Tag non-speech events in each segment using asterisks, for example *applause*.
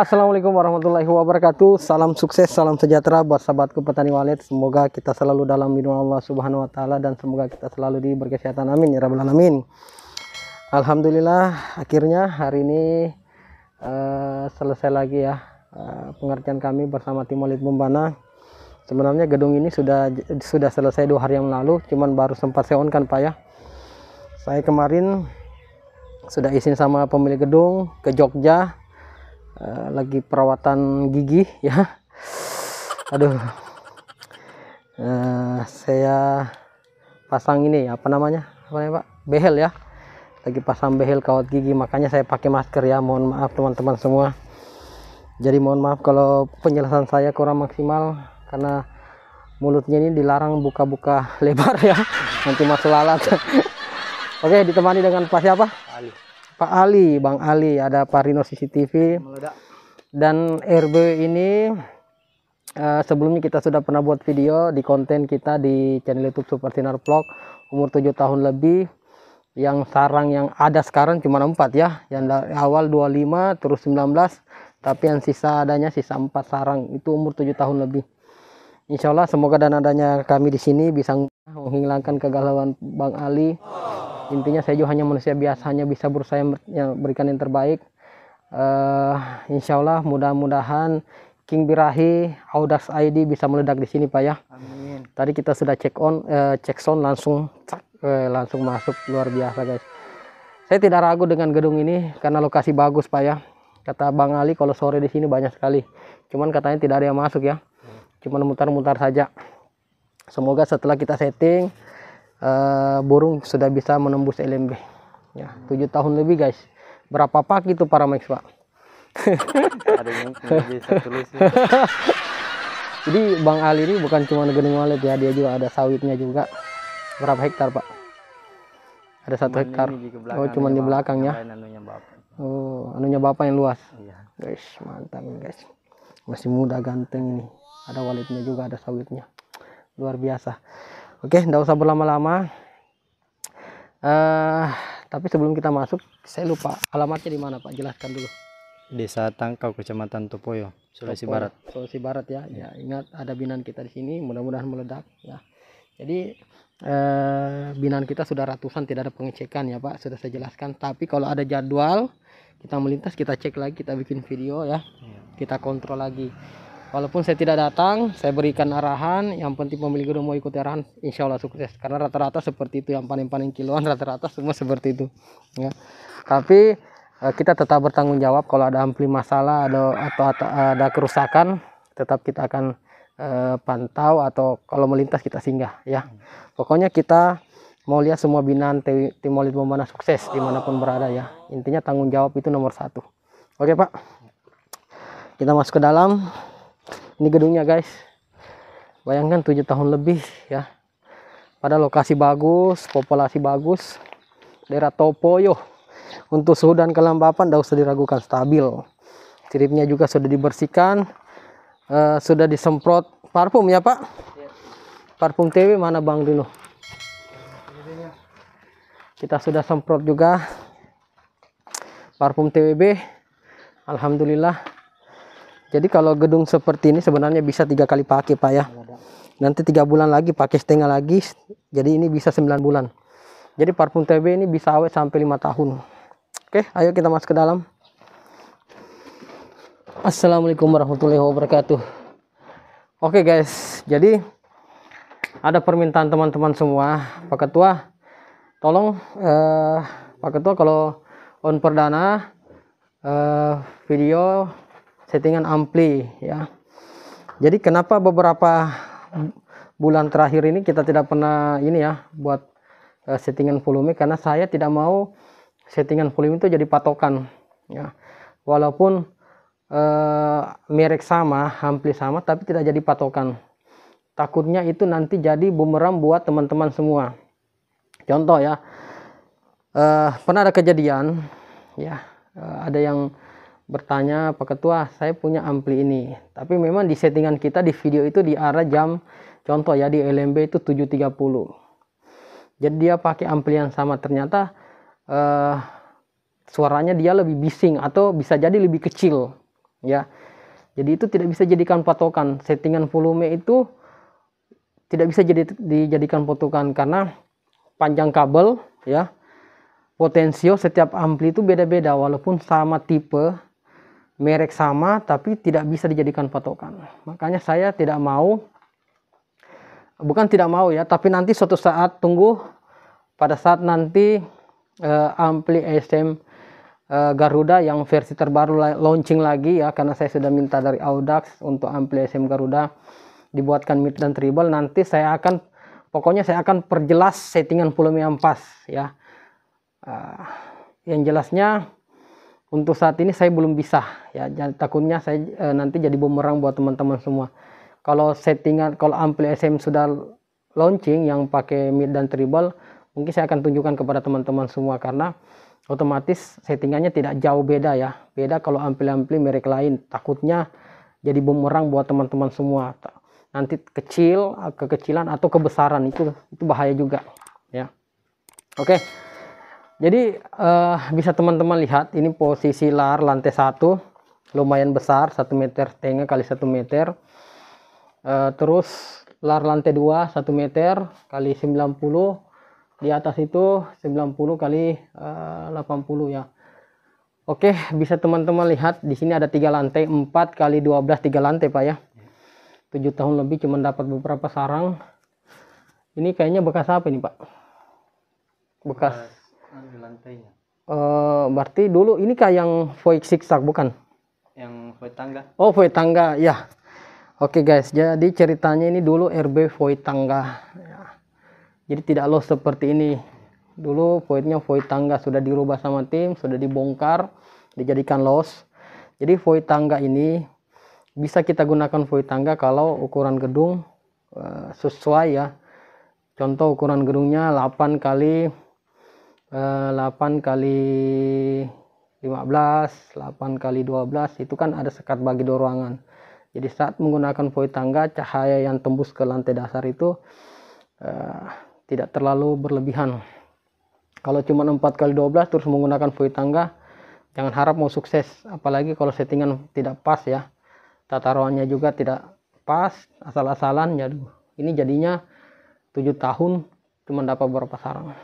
Assalamualaikum warahmatullahi wabarakatuh. Salam sukses, salam sejahtera buat sahabatku petani walet. Semoga kita selalu dalam lindungan Allah Subhanahu wa taala dan semoga kita selalu diberi kesehatan. Amin ya rabbal alamin. Alhamdulillah akhirnya hari ini uh, selesai lagi ya uh, pengertian kami bersama tim walet Bumbana. Sebenarnya gedung ini sudah sudah selesai dua hari yang lalu, cuman baru sempat saya kan Pak ya. Saya kemarin sudah izin sama pemilik gedung ke Jogja Eh, lagi perawatan gigi *laughs* ya aduh uh, saya pasang ini apa namanya apa namanya pak behel ya lagi pasang behel kawat gigi makanya saya pakai masker ya mohon maaf teman-teman semua jadi mohon maaf kalau penjelasan saya kurang maksimal karena mulutnya ini dilarang buka-buka *laughs* lebar ya nanti masuk lalat *laughs* oke ditemani dengan pak siapa Pak Ali, Bang Ali, ada Pak Rino CCTV. Dan RB ini uh, sebelumnya kita sudah pernah buat video di konten kita di channel YouTube Super Sinar Vlog umur 7 tahun lebih. Yang sarang yang ada sekarang cuma 4 ya. Yang dari awal 25 terus 19 tapi yang sisa adanya sisa 4 sarang itu umur 7 tahun lebih. Insya Allah semoga dan adanya kami di sini bisa menghilangkan kegalauan Bang Ali intinya saya juga hanya manusia biasa hanya bisa berusaha yang berikan yang terbaik uh, insya Allah mudah-mudahan King Birahi Audax ID bisa meledak di sini Pak ya Amin. tadi kita sudah cek on uh, eh, cek sound langsung cak, uh, langsung masuk luar biasa guys saya tidak ragu dengan gedung ini karena lokasi bagus Pak ya kata Bang Ali kalau sore di sini banyak sekali cuman katanya tidak ada yang masuk ya cuman mutar-mutar saja semoga setelah kita setting uh, burung sudah bisa menembus LMB ya tujuh tahun lebih guys berapa pak itu para Max pak *laughs* *laughs* jadi Bang Ali ini bukan cuma gedung walet ya dia juga ada sawitnya juga berapa hektar pak ada satu hektar oh cuma di belakang ya oh anunya bapak yang luas iya. guys mantap guys masih muda ganteng ini ada walitnya juga ada sawitnya luar biasa oke nggak usah berlama-lama uh, tapi sebelum kita masuk saya lupa alamatnya di mana pak jelaskan dulu Desa Tangkau, Kecamatan Topoyo, Sulawesi Topoyo, Barat. Sulawesi Barat ya. ya. ingat ada binan kita di sini, mudah-mudahan meledak ya. Jadi uh, eh, binaan kita sudah ratusan, tidak ada pengecekan ya Pak, sudah saya jelaskan. Tapi kalau ada jadwal kita melintas, kita cek lagi, kita bikin video ya, ya. kita kontrol lagi. Walaupun saya tidak datang, saya berikan arahan. Yang penting pemilik gedung mau ikut arahan, insya Allah sukses. Karena rata-rata seperti itu, yang paling-paling kiloan *laughs* rata-rata semua seperti itu. Ya. Tapi eh, kita tetap bertanggung jawab kalau ada ampli masalah ada, atau, ada kerusakan, tetap kita akan eh, pantau atau kalau melintas kita singgah. Ya, pokoknya kita mau lihat semua binaan tim mau mana sukses dimanapun berada ya. Intinya tanggung jawab itu nomor satu. Oke Pak, kita masuk ke dalam ini gedungnya guys bayangkan tujuh tahun lebih ya pada lokasi bagus populasi bagus daerah Topoyo untuk suhu dan kelembapan tidak usah diragukan stabil siripnya juga sudah dibersihkan uh, sudah disemprot parfum ya pak ya. parfum TW mana bang dulu kita sudah semprot juga parfum TWB Alhamdulillah jadi kalau gedung seperti ini sebenarnya bisa tiga kali pakai Pak ya. Nanti tiga bulan lagi pakai setengah lagi. Jadi ini bisa 9 bulan. Jadi parfum TB ini bisa awet sampai lima tahun. Oke, ayo kita masuk ke dalam. Assalamualaikum warahmatullahi wabarakatuh. Oke guys, jadi ada permintaan teman-teman semua. Pak Ketua, tolong eh, Pak Ketua kalau on perdana eh, video settingan ampli ya. Jadi kenapa beberapa bulan terakhir ini kita tidak pernah ini ya buat eh, settingan volume karena saya tidak mau settingan volume itu jadi patokan ya. Walaupun uh, merek sama, ampli sama tapi tidak jadi patokan. Takutnya itu nanti jadi bumerang buat teman-teman semua. Contoh ya. Uh, pernah ada kejadian ya, ada yang bertanya Pak Ketua, saya punya ampli ini. Tapi memang di settingan kita di video itu di arah jam contoh ya di LMB itu 7.30. Jadi dia pakai ampli yang sama ternyata eh, suaranya dia lebih bising atau bisa jadi lebih kecil ya. Jadi itu tidak bisa jadikan patokan. Settingan volume itu tidak bisa jadi dijadikan patokan karena panjang kabel ya. Potensio setiap ampli itu beda-beda walaupun sama tipe merek sama tapi tidak bisa dijadikan patokan. Makanya saya tidak mau bukan tidak mau ya, tapi nanti suatu saat tunggu pada saat nanti uh, ampli SM uh, eh, Garuda yang versi terbaru launching lagi ya karena saya sudah minta dari Audax untuk ampli SM Garuda dibuatkan mid dan triple nanti saya akan pokoknya saya akan perjelas settingan volume yang pas ya. Uh, yang jelasnya untuk saat ini saya belum bisa ya takutnya saya e, nanti jadi bumerang buat teman-teman semua kalau settingan kalau ampli SM sudah launching yang pakai mid dan tribal mungkin saya akan tunjukkan kepada teman-teman semua karena otomatis settingannya tidak jauh beda ya beda kalau ampli-ampli merek lain takutnya jadi bumerang buat teman-teman semua nanti kecil kekecilan atau kebesaran itu itu bahaya juga ya oke okay jadi uh, bisa teman-teman lihat ini posisi lar lantai satu lumayan besar satu meter setengah kali satu meter uh, terus lar lantai 2 1 meter kali 90 di atas itu 90 kali eh, uh, 80 ya Oke bisa teman-teman lihat di sini ada tiga lantai 4 kali 12 tiga lantai Pak ya 7 tahun lebih cuma dapat beberapa sarang ini kayaknya bekas apa ini Pak bekas di lantainya. Uh, berarti dulu ini kah yang void zigzag bukan? Yang void tangga. Oh, void tangga, ya. Oke okay, guys, jadi ceritanya ini dulu RB void tangga. Ya. Jadi tidak los seperti ini. Dulu voidnya void tangga sudah dirubah sama tim, sudah dibongkar, dijadikan los. Jadi void tangga ini bisa kita gunakan void tangga kalau ukuran gedung uh, sesuai ya. Contoh ukuran gedungnya 8 kali 8 eh, kali 15 8 kali 12 itu kan ada sekat bagi dua ruangan jadi saat menggunakan void tangga cahaya yang tembus ke lantai dasar itu uh, tidak terlalu berlebihan kalau cuma 4 kali 12 terus menggunakan void tangga jangan harap mau sukses apalagi kalau settingan tidak pas ya tata ruangnya juga tidak pas asal-asalan ya ini jadinya 7 tahun cuma dapat beberapa sarang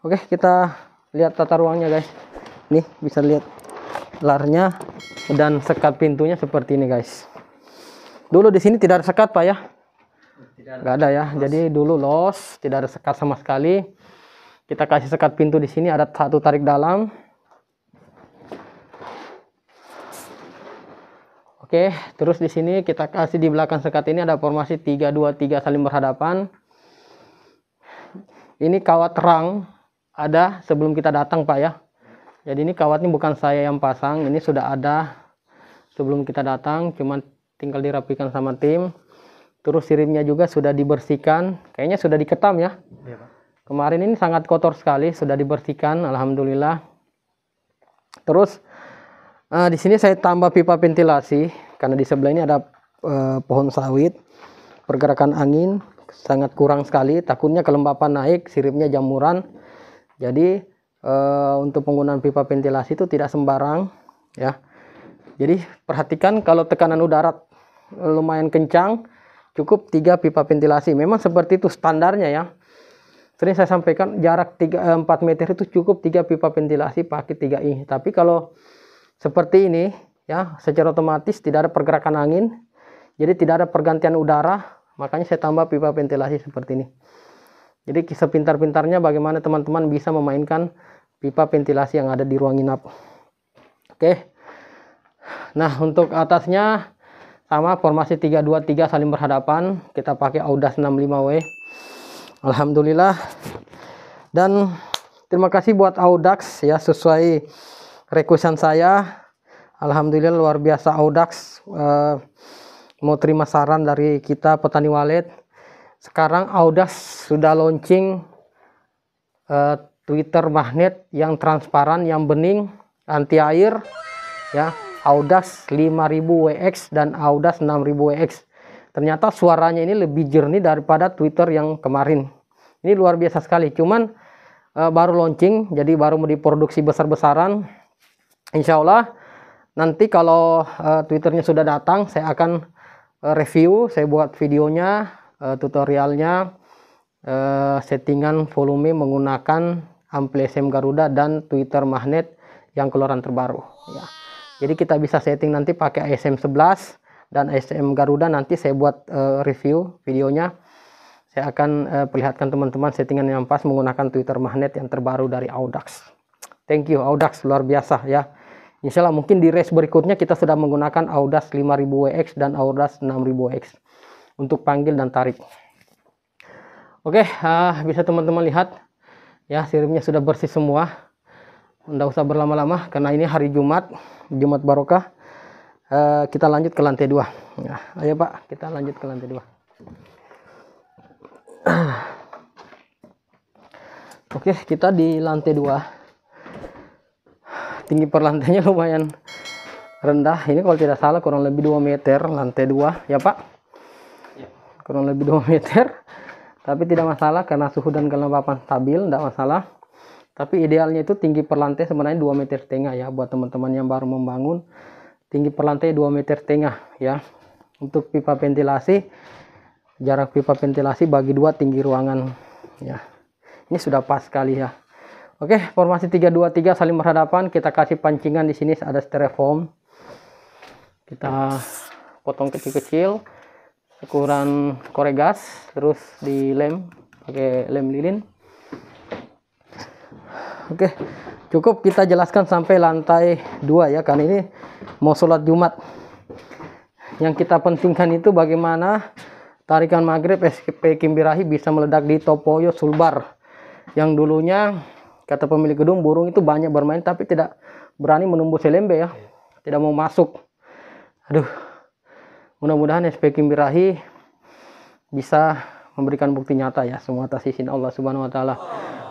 oke kita lihat tata ruangnya guys nih bisa lihat larnya dan sekat pintunya seperti ini guys dulu di sini tidak ada sekat pak ya tidak ada ya jadi dulu los tidak ada sekat sama sekali kita kasih sekat pintu di sini ada satu tarik dalam Oke, terus di sini kita kasih di belakang sekat ini ada formasi 323 saling berhadapan. Ini kawat terang ada sebelum kita datang Pak ya jadi ini kawatnya bukan saya yang pasang ini sudah ada sebelum kita datang cuman tinggal dirapikan sama tim terus siripnya juga sudah dibersihkan kayaknya sudah diketam ya, ya Pak. kemarin ini sangat kotor sekali sudah dibersihkan Alhamdulillah terus uh, di sini saya tambah pipa ventilasi karena di sebelah ini ada uh, pohon sawit pergerakan angin sangat kurang sekali takutnya kelembapan naik siripnya jamuran jadi e, untuk penggunaan pipa ventilasi itu tidak sembarang ya. Jadi perhatikan kalau tekanan udara lumayan kencang cukup tiga pipa ventilasi. Memang seperti itu standarnya ya. Sering saya sampaikan jarak 3 4 eh, meter itu cukup tiga pipa ventilasi pakai 3i. Tapi kalau seperti ini ya, secara otomatis tidak ada pergerakan angin. Jadi tidak ada pergantian udara, makanya saya tambah pipa ventilasi seperti ini. Jadi kisah pintar pintarnya bagaimana teman-teman bisa memainkan pipa ventilasi yang ada di ruang inap. Oke. Nah, untuk atasnya sama formasi 323 saling berhadapan. Kita pakai Audas 65W. Alhamdulillah. Dan terima kasih buat Audax ya sesuai requestan saya. Alhamdulillah luar biasa Audax eh, mau terima saran dari kita petani walet sekarang Audas sudah launching uh, Twitter magnet yang transparan yang bening anti air ya Audas 5000 WX dan Audas 6000 WX ternyata suaranya ini lebih jernih daripada Twitter yang kemarin ini luar biasa sekali cuman uh, baru launching jadi baru mau diproduksi besar-besaran Insya Allah nanti kalau uh, Twitternya sudah datang saya akan review saya buat videonya Eh, tutorialnya uh, settingan volume menggunakan ampli SM Garuda dan Twitter magnet yang keluaran terbaru ya. Jadi kita bisa setting nanti pakai sm 11 dan SM Garuda nanti saya buat uh, review videonya. Saya akan uh, perlihatkan teman-teman settingan yang pas menggunakan Twitter magnet yang terbaru dari Audax. Thank you Audax luar biasa ya. Insya Allah mungkin di race berikutnya kita sudah menggunakan Audax 5000WX dan Audax 6000WX untuk panggil dan tarik. Oke, uh, bisa teman-teman lihat ya sirimnya sudah bersih semua. Tidak usah berlama-lama karena ini hari Jumat, Jumat barokah. Uh, kita lanjut ke lantai dua. Ya, ayo Pak, kita lanjut ke lantai dua. *clears throat* Oke, kita di lantai dua. Tinggi per lantainya lumayan rendah. Ini kalau tidak salah kurang lebih 2 meter lantai dua ya Pak kurang lebih 2 meter tapi tidak masalah karena suhu dan kelembapan stabil tidak masalah tapi idealnya itu tinggi per lantai sebenarnya 2 meter setengah ya buat teman-teman yang baru membangun tinggi per lantai 2 meter setengah ya untuk pipa ventilasi jarak pipa ventilasi bagi dua tinggi ruangan ya ini sudah pas sekali ya Oke, formasi 323 saling berhadapan. Kita kasih pancingan di sini ada styrofoam. Kita potong kecil-kecil ukuran koregas terus dilem pakai lem lilin oke cukup kita jelaskan sampai lantai dua ya kan ini mau sholat jumat yang kita pentingkan itu bagaimana tarikan maghrib SKP Kimbirahi bisa meledak di Topoyo Sulbar yang dulunya kata pemilik gedung burung itu banyak bermain tapi tidak berani menumbuh selembe ya tidak mau masuk aduh mudah-mudahan SP Kimbirahi bisa memberikan bukti nyata ya semua atas izin Allah Subhanahu wa taala.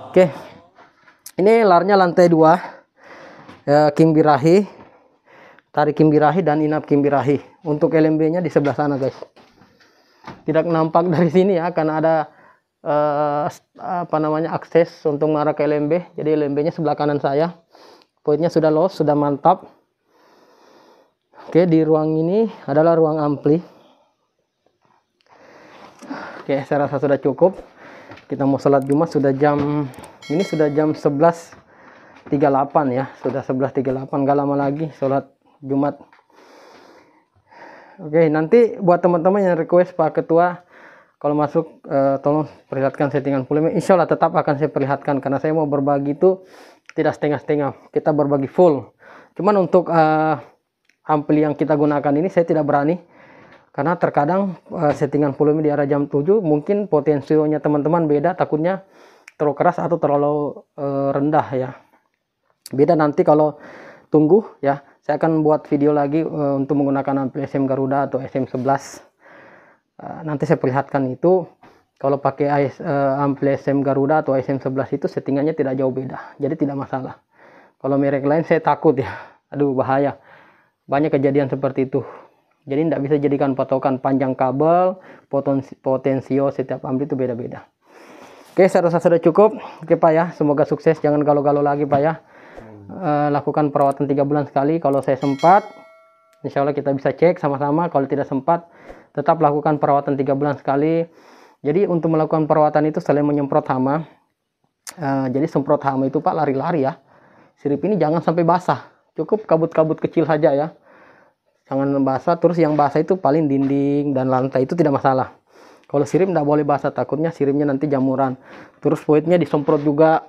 Oke. Okay. Ini larnya lantai 2. Ya, Kimbirahi, Tari Kimbirahi dan Inap Kimbirahi. Untuk LMB-nya di sebelah sana, guys. Tidak nampak *laughs* dari sini ya karena ada uh, apa namanya akses untuk mengarah ke LMB. Jadi LMB-nya sebelah kanan saya. Poinnya sudah los, sudah mantap. Oke, di ruang ini adalah ruang ampli. Oke, saya rasa sudah cukup. Kita mau sholat Jumat sudah jam ini sudah jam 11.38 ya. Sudah 11.38 gak lama lagi sholat Jumat. Oke, nanti buat teman-teman yang request Pak Ketua kalau masuk eh, tolong perlihatkan settingan volume. Insya Allah tetap akan saya perlihatkan karena saya mau berbagi itu tidak setengah-setengah. Kita berbagi full. Cuman untuk eh, ampli yang kita gunakan ini saya tidak berani karena terkadang uh, settingan volume di arah jam 7 mungkin potensinya teman-teman beda takutnya terlalu keras atau terlalu uh, rendah ya beda nanti kalau tunggu ya saya akan buat video lagi uh, untuk menggunakan ampli SM Garuda atau SM11 uh, nanti saya perlihatkan itu kalau pakai AS, uh, ampli SM Garuda atau SM11 itu settingannya tidak jauh beda jadi tidak masalah kalau merek lain saya takut ya aduh bahaya banyak kejadian seperti itu jadi tidak bisa jadikan patokan panjang kabel potensi, potensio setiap ampli itu beda-beda oke saya rasa sudah cukup oke pak ya semoga sukses jangan galau-galau lagi pak ya e, lakukan perawatan tiga bulan sekali kalau saya sempat Insya Allah kita bisa cek sama-sama kalau tidak sempat tetap lakukan perawatan tiga bulan sekali jadi untuk melakukan perawatan itu selain menyemprot hama E, jadi semprot hama itu pak lari-lari ya sirip ini jangan sampai basah cukup kabut-kabut kecil saja ya jangan basah terus yang basah itu paling dinding dan lantai itu tidak masalah kalau sirim tidak boleh basah takutnya sirimnya nanti jamuran terus puitnya disemprot juga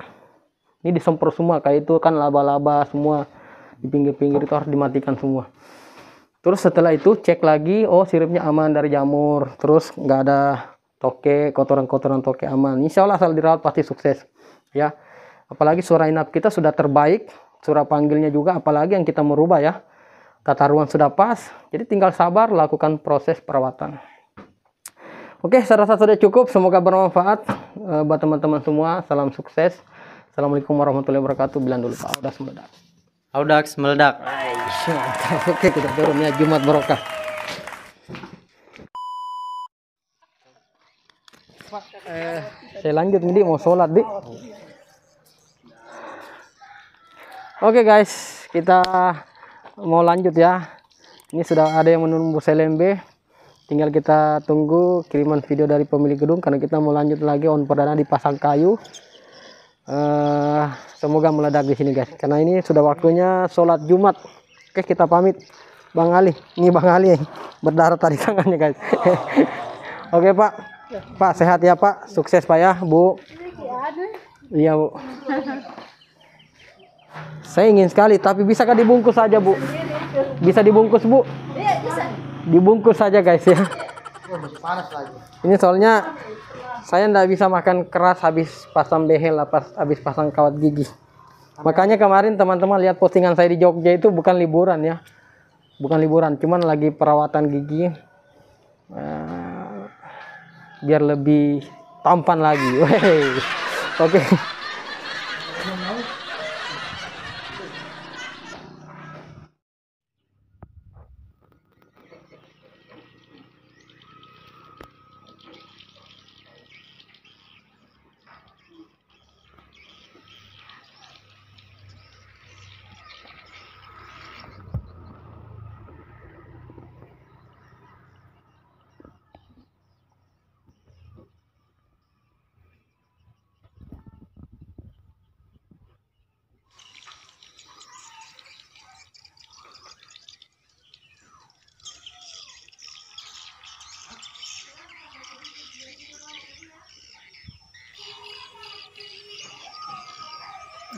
ini disemprot semua kayak itu kan laba-laba semua di pinggir-pinggir itu harus dimatikan semua terus setelah itu cek lagi oh siripnya aman dari jamur terus nggak ada toke kotoran-kotoran toke aman insya Allah asal dirawat pasti sukses ya apalagi suara inap kita sudah terbaik Surat panggilnya juga apalagi yang kita merubah ya tata ruang sudah pas jadi tinggal sabar lakukan proses perawatan oke saya rasa sudah cukup semoga bermanfaat e, buat teman-teman semua salam sukses assalamualaikum warahmatullahi wabarakatuh bilang dulu pak Audax meledak Audax meledak oke kita turun ya jumat barokah Pak, eh, saya lanjut nih mau sholat di Oke okay guys, kita mau lanjut ya. Ini sudah ada yang menunggu selembe. Tinggal kita tunggu kiriman video dari pemilik gedung karena kita mau lanjut lagi on perdana di pasang kayu. Uh, semoga meledak di sini guys. Karena ini sudah waktunya sholat Jumat. Oke, kita pamit. Bang Ali, ini Bang Ali berdarah tadi tangannya guys. *laughs* Oke Pak, Pak sehat ya Pak, sukses Pak ya Bu. Iya Bu. Saya ingin sekali, tapi bisakah dibungkus saja, Bu? Bisa dibungkus, Bu? Iya, dibungkus saja, guys ya. Iya, Ini soalnya saya tidak bisa makan keras habis pasang behel, habis pasang kawat gigi. Makanya kemarin teman-teman lihat postingan saya di Jogja itu bukan liburan ya, bukan liburan, cuman lagi perawatan gigi. Eh, biar lebih tampan lagi. *laughs* Oke. Okay.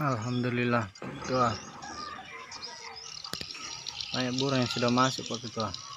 Alhamdulillah tuh banyak burung yang sudah masuk Pak ketua